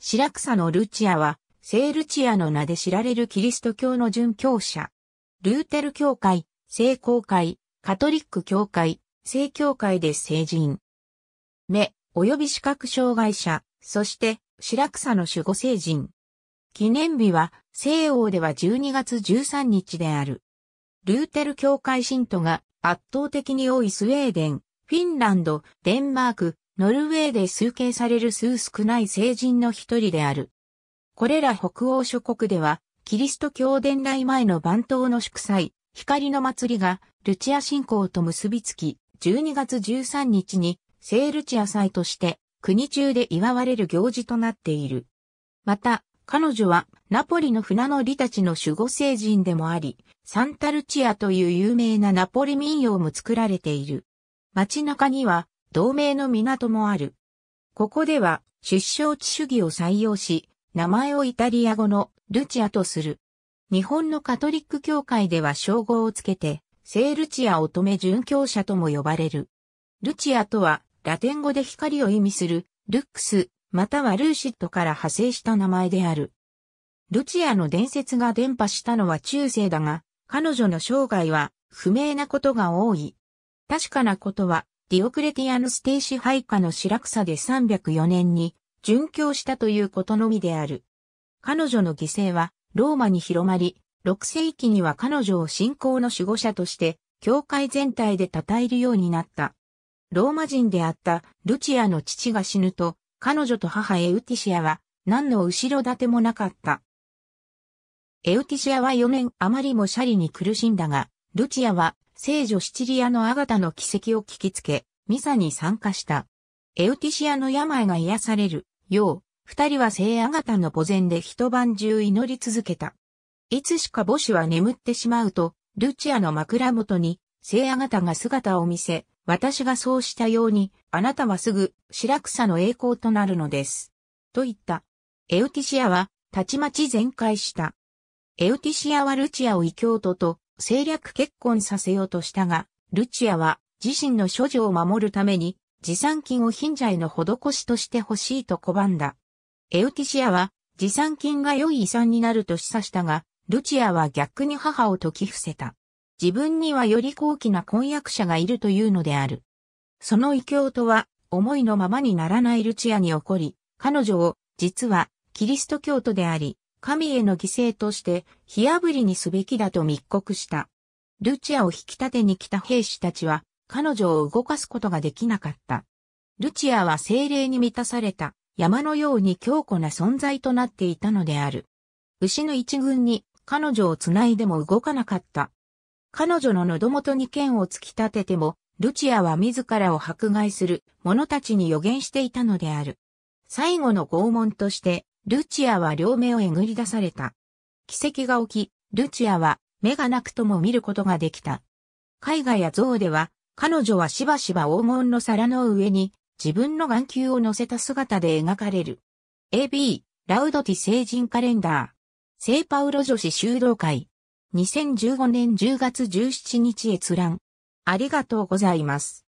白草のルチアは、聖ルチアの名で知られるキリスト教の殉教者。ルーテル教会、聖公会、カトリック教会、聖教会で成人。目、及び視覚障害者、そして、白草の守護聖人。記念日は、西欧では12月13日である。ルーテル教会信徒が圧倒的に多いスウェーデン、フィンランド、デンマーク、ノルウェーで崇敬される数少ない聖人の一人である。これら北欧諸国では、キリスト教伝来前の番頭の祝祭、光の祭りが、ルチア信仰と結びつき、12月13日に、聖ルチア祭として、国中で祝われる行事となっている。また、彼女は、ナポリの船乗りたちの守護聖人でもあり、サンタルチアという有名なナポリ民謡も作られている。街中には、同盟の港もある。ここでは出生地主義を採用し、名前をイタリア語のルチアとする。日本のカトリック教会では称号をつけて、聖ルチア乙女殉教者とも呼ばれる。ルチアとは、ラテン語で光を意味する、ルックス、またはルーシットから派生した名前である。ルチアの伝説が伝播したのは中世だが、彼女の生涯は不明なことが多い。確かなことは、ディオクレティアヌステーシイ下の白草で304年に殉教したということのみである。彼女の犠牲はローマに広まり、6世紀には彼女を信仰の守護者として、教会全体で称えるようになった。ローマ人であったルチアの父が死ぬと、彼女と母エウティシアは何の後ろ盾もなかった。エウティシアは4年余りもシャリに苦しんだが、ルチアは聖女シチリアのアガタの奇跡を聞きつけ、ミサに参加した。エウティシアの病が癒される、よう、二人は聖アガタの墓前で一晩中祈り続けた。いつしか母子は眠ってしまうと、ルチアの枕元に、聖アガタが姿を見せ、私がそうしたように、あなたはすぐ、白草の栄光となるのです。と言った。エウティシアは、たちまち全開した。エウティシアはルチアを異教徒と政略結婚させようとしたが、ルチアは自身の処女を守るために持参金を貧者への施しとして欲しいと拒んだ。エウティシアは持参金が良い遺産になると示唆したが、ルチアは逆に母を説き伏せた。自分にはより高貴な婚約者がいるというのである。その異教徒は思いのままにならないルチアに起こり、彼女を実はキリスト教徒であり、神への犠牲として火ぶりにすべきだと密告した。ルチアを引き立てに来た兵士たちは彼女を動かすことができなかった。ルチアは精霊に満たされた山のように強固な存在となっていたのである。牛の一群に彼女を繋いでも動かなかった。彼女の喉元に剣を突き立てても、ルチアは自らを迫害する者たちに予言していたのである。最後の拷問として、ルチアは両目をえぐり出された。奇跡が起き、ルチアは目がなくとも見ることができた。絵画や像では、彼女はしばしば黄金の皿の上に自分の眼球を乗せた姿で描かれる。AB、ラウドティ成人カレンダー。聖パウロ女子修道会。2015年10月17日閲覧。ありがとうございます。